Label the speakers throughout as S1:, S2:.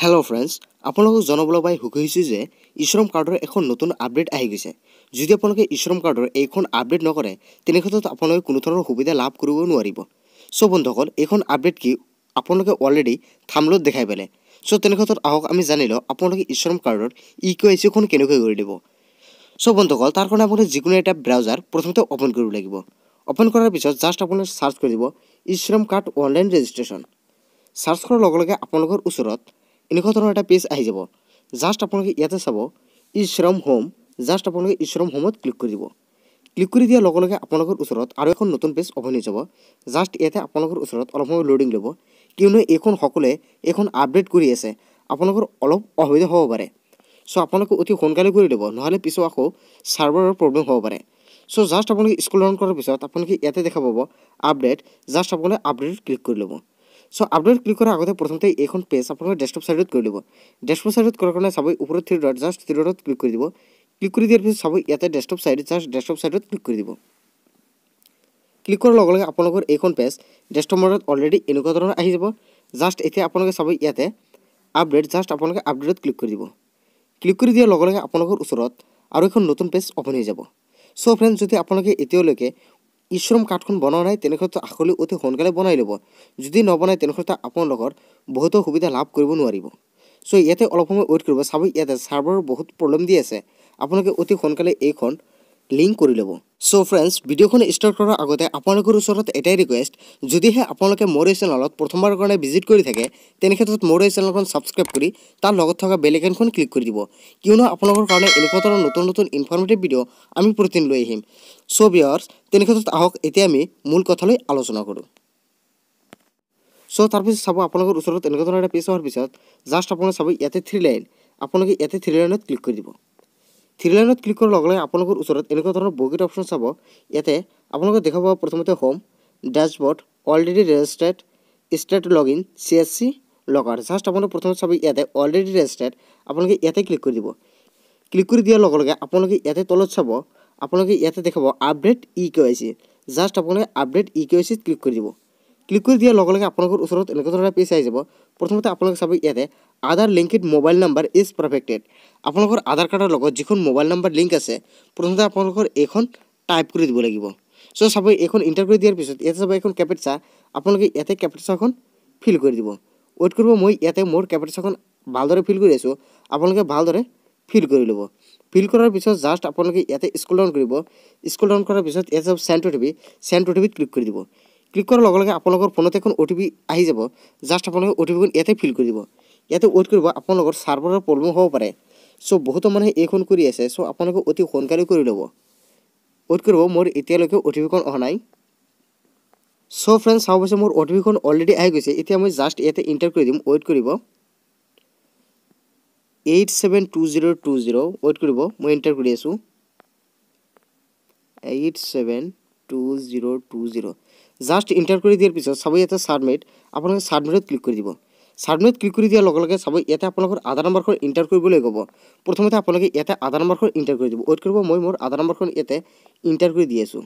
S1: hello' friends আপোনালোকক জনাবলৈ পাই সুখী হৈছোঁ যে ইশ্ৰম কাৰ্ডৰ এখন নতুন আপডেট আহি গৈছে যদি আপোনালোকে ইশ্ৰম কাৰ্ডৰ এইখন আপডেট নকৰে তেনে ক্ষেত্ৰত আপোনালোকে কোনো ধৰণৰ সুবিধা লাভ কৰিব নোৱাৰিব চ' বন্ধুসকল এইখন আপডেট কি আপোনালোকে অলৰেডি থামলত দেখাই পেলে চ' তেনে ক্ষেত্ৰত আহক আমি জানি লওঁ আপোনালোকে ইশ্ৰম কাৰ্ডৰ ই কে আই চিখন কেনেকৈ কৰি দিব চ' বন্ধুসকল তাৰ কাৰণে আপোনালোকে যিকোনো এটা ব্ৰাউজাৰ প্ৰথমতে অ'পেন কৰিব লাগিব অ'পেন কৰাৰ পিছত জাষ্ট আপোনালোকে ছাৰ্চ কৰি দিব eShram card online registration search কৰাৰ লগে লগে আপোনালোকৰ ওচৰত এনেকুৱা ধৰণৰ এটা পেজ আহি যাব জাষ্ট আপোনালোকে ইয়াতে চাব ইশ্ৰম হোম জাষ্ট আপোনালোকে ইশ্ৰম হোমত ক্লিক কৰি দিব ক্লিক কৰি দিয়াৰ লগে লগে আপোনালোকৰ ওচৰত আৰু এখন নতুন পেজ অভন হৈ যাব জাষ্ট ইয়াতে আপোনালোকৰ ওচৰত অলপ সময় লোডিং ল'ব কিয়নো এইখন সকলোৱে এইখন আপডেট কৰি আছে আপোনালোকৰ অলপ অসুবিধা হ'ব পাৰে চ' আপোনালোকে অতি সোনকালে কৰি দিব নহ'লে পিছত আকৌ ছাৰ্ভাৰৰ প্ৰব্লেম হ'ব পাৰে চ' জাষ্ট আপোনালোকে স্কুল ৰন কৰাৰ পিছত আপোনালোকে ইয়াতে দেখা পাব আপডেট জাষ্ট আপোনালোকে আপডেটত ক্লিক কৰি ল'ব চ' আপডেট ক্লিক কৰাৰ আগতে প্ৰথমতে এইখন পেজ আপোনালোকে ডেস্কটপ চাইডত কৰি দিব ডেস্কটপ চাইডত কৰাৰ কাৰণে চাব ওপৰত থ্ৰী ডট জাষ্ট থ্ৰী ডটত ক্লিক কৰি দিব ক্লিক কৰি দিয়াৰ পিছত চাব ইয়াতে ডেস্কটপ চাইড জাষ্ট ডেস্কটপ চাইডত ক্লিক কৰি দিব ক্লিক কৰাৰ লগে লগে আপোনালোকৰ এইখন পেজ ডেস্কটপ মডত অলৰেডি এনেকুৱা ধৰণৰ আহি যাব জাষ্ট এতিয়া আপোনালোকে চাব ইয়াতে আপডেট জাষ্ট আপোনালোকে আপডেটত ক্লিক কৰি দিব ক্লিক কৰি দিয়াৰ লগে লগে আপোনালোকৰ ওচৰত আৰু এখন নতুন পেজ অ'পেন হৈ যাব চ' ফ্ৰেণ্ড যদি আপোনালোকে ইশ্ৰম কাৰ্ডখন বনোৱা নাই তেনেক্ষেত্ৰত আখলি অতি সোনকালে বনাই ল'ব যদি নবনায় তেনেক্ষেত্ৰত আপোনালোকৰ বহুতো সুবিধা লাভ কৰিব নোৱাৰিব চ' ইয়াতে অলপ সময় ৱেইট কৰিব চাব ইয়াতে ছাৰ্ভাৰৰ বহুত প্ৰব্লেম দি আছে আপোনালোকে অতি সোনকালে এইখন লিংক কৰি ল'ব চ' ফ্ৰেণ্ডছ ভিডিঅ'খন ষ্টাৰ্ট কৰাৰ আগতে আপোনালোকৰ ওচৰত এটাই ৰিকুৱেষ্ট যদিহে আপোনালোকে মোৰ এই চেনেলত প্ৰথমবাৰৰ কাৰণে ভিজিট কৰি থাকে তেনেক্ষেত্ৰত মোৰ এই চেনেলখন ছাবস্ক্ৰাইব কৰি তাৰ লগত থকা বেলেগ এখন ক্লিক কৰি দিব কিয়নো আপোনালোকৰ কাৰণে এনেকুৱা ধৰণৰ নতুন নতুন ইনফৰ্মেটিভ ভিডিঅ' আমি প্ৰতিদিন লৈ আহিম চ' বিয়াৰ্ছ তেনেক্ষেত্ৰত আহক এতিয়া আমি মূল কথালৈ আলোচনা কৰোঁ চ' তাৰপিছত চাব আপোনালোকৰ ওচৰত এনেকুৱা ধৰণৰ এটা পেজ হোৱাৰ পিছত জাষ্ট আপোনালোকে চাব ইয়াতে থ্ৰী লাইন আপোনালোকে ইয়াতে থ্ৰী লাইনত ক্লিক কৰি দিব থ্ৰী লাইনত ক্লিক কৰাৰ লগে লগে আপোনালোকৰ ওচৰত এনেকুৱা ধৰণৰ বহুকেইটা অপশ্যন চাব ইয়াতে আপোনালোকে দেখা পাব প্ৰথমতে home dashboard already registered state log in C S C লগাৰ জাষ্ট আপোনালোকে প্ৰথমতে চাব ইয়াতে অলৰেডি ৰেজিষ্টাৰ্ড আপোনালোকে ইয়াতে ক্লিক কৰি দিব ক্লিক কৰি দিয়াৰ লগে লগে আপোনালোকে ইয়াতে তলত চাব আপোনালোকে ইয়াতে দেখাব update e K Y C just আপোনালোকে আপডেট ই কে ৱাই চিত ক্লিক কৰি দিব ক্লিক কৰি দিয়াৰ লগে লগে আপোনালোকৰ ওচৰত এনেকুৱা ধৰণৰ পেজ আহি যাব প্ৰথমতে আপোনালোকে চাব ইয়াতে Aadhaar linked mobile number is perfected আপোনালোকৰ আধাৰ কাৰ্ডৰ লগত যিখন মোবাইল নাম্বাৰ লিংক আছে প্ৰথমতে আপোনালোকৰ এইখন টাইপ কৰি দিব লাগিব চ' চাব এইখন ইণ্টাৰ কৰি দিয়াৰ পিছত ইয়াতে চাব এইখন কেপেটচা আপোনালোকে ইয়াতে কেপেটচাখন ফিল কৰি দিব ৱেইট কৰিব মই ইয়াতে মোৰ কেপেটচাখন ভালদৰে ফিল কৰি আছোঁ আপোনালোকে ভালদৰে ফিল কৰি ল'ব ফিল কৰাৰ পিছত জাষ্ট আপোনালোকে ইয়াতে স্কুল ডাউন কৰিব স্কুল ডাউন কৰাৰ পিছত ইয়াতে চাব চেণ্ট অ' টিভি চেণ্ট অ' টিভিত ক্লিক কৰি দিব ক্লিক কৰাৰ লগে লগে আপোনালোকৰ ফোনত এখন অ' টি পি আহি যাব জাষ্ট আপোনালোকে অ' টি পিখন ইয়াতে ফিল কৰি দিব ইয়াতে ৱেইট কৰিব আপোনালোকৰ ছাৰ্ভাৰৰ প্ৰব্লেম হ'ব পাৰে চ' বহুতো মানুহে এইখন কৰি আছে চ' আপোনালোকে অতি সোনকালে কৰি ল'ব ৱেইট কৰিব মোৰ এতিয়ালৈকে অ' টি পিখন অহা নাই চ' ফ্ৰেণ্ড চাব পাইছে মোৰ অ' টি পিখন অলৰেডি আহি গৈছে এতিয়া মই জাষ্ট ইয়াতে ইণ্টাৰ কৰি দিম ৱেইট কৰিব eight seven two zero' two zero' wait কৰিব মই ইণ্টাৰ কৰি আছোঁ eight seven two zero' two zero' just enter কৰি দিয়াৰ পিছত চাব ইয়াতে ছাবমিট আপোনালোকে ছাবমিটত ক্লিক কৰি দিব ছাবমিট ক্লিক কৰি দিয়াৰ লগে লগে চাব ইয়াতে আপোনালোকৰ আধাৰ নম্বৰখন ইণ্টাৰ কৰিবলৈ ক'ব প্ৰথমতে আপোনালোকে ইয়াতে আধাৰ নম্বৰখন ইণ্টাৰ কৰি দিব ৱেইট কৰিব মই মোৰ আধাৰ নম্বৰখন ইয়াতে ইণ্টাৰ কৰি দি আছোঁ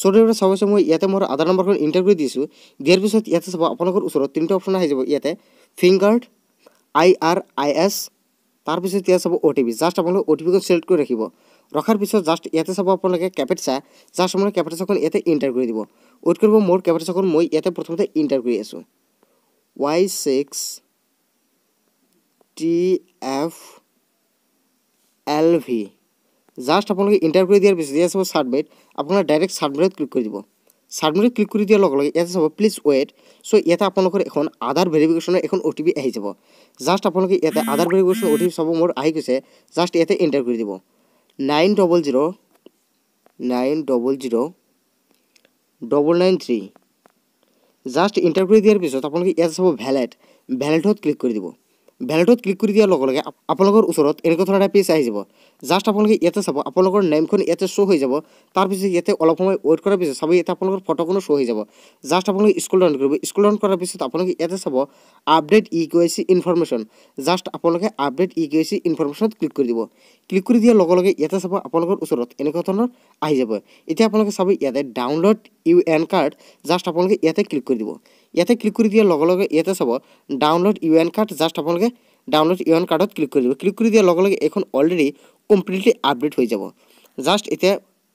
S1: চৰ্টৰ চাব চাব মই ইয়াতে মোৰ আধাৰ নম্বৰখন ইণ্টাৰ কৰি দিছোঁ দিয়াৰ পিছত ইয়াতে চাব আপোনালোকৰ ওচৰত তিনিটা অপশ্যন আহি যাব ইয়াতে finger I R I S তাৰপিছত ইয়াত চাব অ' টি পি জাষ্ট আপোনালোকে অ' টি পিখন চিলেক্ট কৰি ৰাখিব ৰখাৰ পিছত জাষ্ট ইয়াতে চাব আপোনালোকে কেপেটচা জাষ্ট আপোনালোকে কেপেটচাখন ইয়াতে ইণ্টাৰ কৰি দিব ৱেইট কৰিব মোৰ কেপেটচাখন মই ইয়াতে প্ৰথমতে ইণ্টাৰ কৰি আছোঁ Y six T F L V just আপোনালোকে ইণ্টাৰ কৰি দিয়াৰ পিছত ইয়াত চাব চাৰ্টমেট আপোনাৰ ডাইৰেক্ট চাৰ্টমেটত ক্লিক কৰি দিব সাবমিটত ক্লিক কৰি দিয়াৰ লগে লগে ইয়াতে চাব প্লিজ ৱেইট চ' ইয়াতে আপোনালোকৰ এখন আধাৰ ভেৰিফিকেশ্যনৰ এখন অ' টি পি আহি যাব জাষ্ট আপোনালোকে ইয়াতে Aadhaar verification O' T P চাব মোৰ আহি গৈছে জাষ্ট ইয়াতে এণ্টাৰ কৰি দিব nine double zero' nine double zero' double nine three just enter কৰি দিয়াৰ পিছত আপোনালোকে ইয়াতে চাব ভেলেট ভেলেটত ক্লিক কৰি দিব ভেলেটত ক্লিক কৰি দিয়াৰ লগে লগে আপোনালোকৰ ওচৰত এনেকুৱা ধৰণৰ এটা পেজ আহি যাব জাষ্ট আপোনালোকে ইয়াতে চাব আপোনালোকৰ নেমখন ইয়াতে শ্ব' হৈ যাব তাৰপিছত ইয়াতে অলপ সময় ৱেইট কৰাৰ পিছত চাব ইয়াতে আপোনালোকৰ ফটোখনো শ্ব' হৈ যাব জাষ্ট আপোনালোকে স্কুল ডাউন কৰিব স্কুল ডাউন কৰাৰ পিছত আপোনালোকে ইয়াতে চাব update e K C information just আপোনালোকে আপডেট ই কে চি ইনফৰমেশ্যনত ক্লিক কৰি দিব ক্লিক কৰি দিয়াৰ লগে লগে ইয়াতে চাব আপোনালোকৰ ওচৰত এনেকুৱা ধৰণৰ আহি যাব এতিয়া আপোনালোকে চাব ইয়াতে download U N card just আপোনালোকে ইয়াতে ক্লিক কৰি দিব ইয়াতে ক্লিক কৰি দিয়াৰ লগে লগে ইয়াতে চাব download U N card just আপোনালোকে ডাউনলোড ইউ এন কাৰ্ডত ক্লিক কৰি দিব ক্লিক কৰি দিয়াৰ লগে লগে এইখন অলৰেডি কমপ্লিটলি আপডেট হৈ যাব জাষ্ট এতিয়া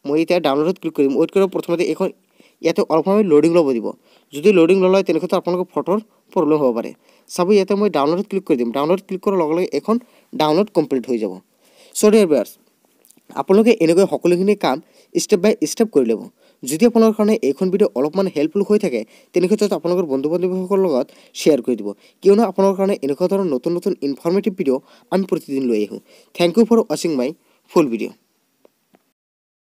S1: মই এতিয়া ডাউনলোডত ক্লিক কৰিম ৱেইট কৰিব প্ৰথমতে এইখন ইয়াতে অলপ সময় লোডিং ল'ব দিব যদি লোডিং নলয় তেনেকৈতো আপোনালোকৰ ফটোৰ প্ৰব্লেম হ'ব পাৰে চাব ইয়াতে মই ডাউনলোডত ক্লিক কৰি দিম ডাউনলোড ক্লিক কৰাৰ লগে লগে এইখন ডাউনলোড কমপ্লিট হৈ যাব চ' ডিয়াৰ বেয়াৰ্ছ আপোনালোকে এনেকৈ সকলোখিনি কাম ষ্টেপ বাই ষ্টেপ কৰি ল'ব যদি আপোনাৰ কাৰণে এইখন ভিডিঅ' অলপমান হেল্পফুল হৈ থাকে তেনেক্ষেত্ৰত আপোনালোকৰ বন্ধু বান্ধৱীসকলৰ লগত শ্বেয়াৰ কৰি দিব কিয়নো আপোনাৰ কাৰণে এনেকুৱা ধৰণৰ নতুন নতুন ইনফৰ্মেটিভ ভিডিঅ' আমি প্ৰতিদিন লৈ আহোঁ থেংক ইউ ফৰ ৱাচিং মাই ফুল ভিডিঅ'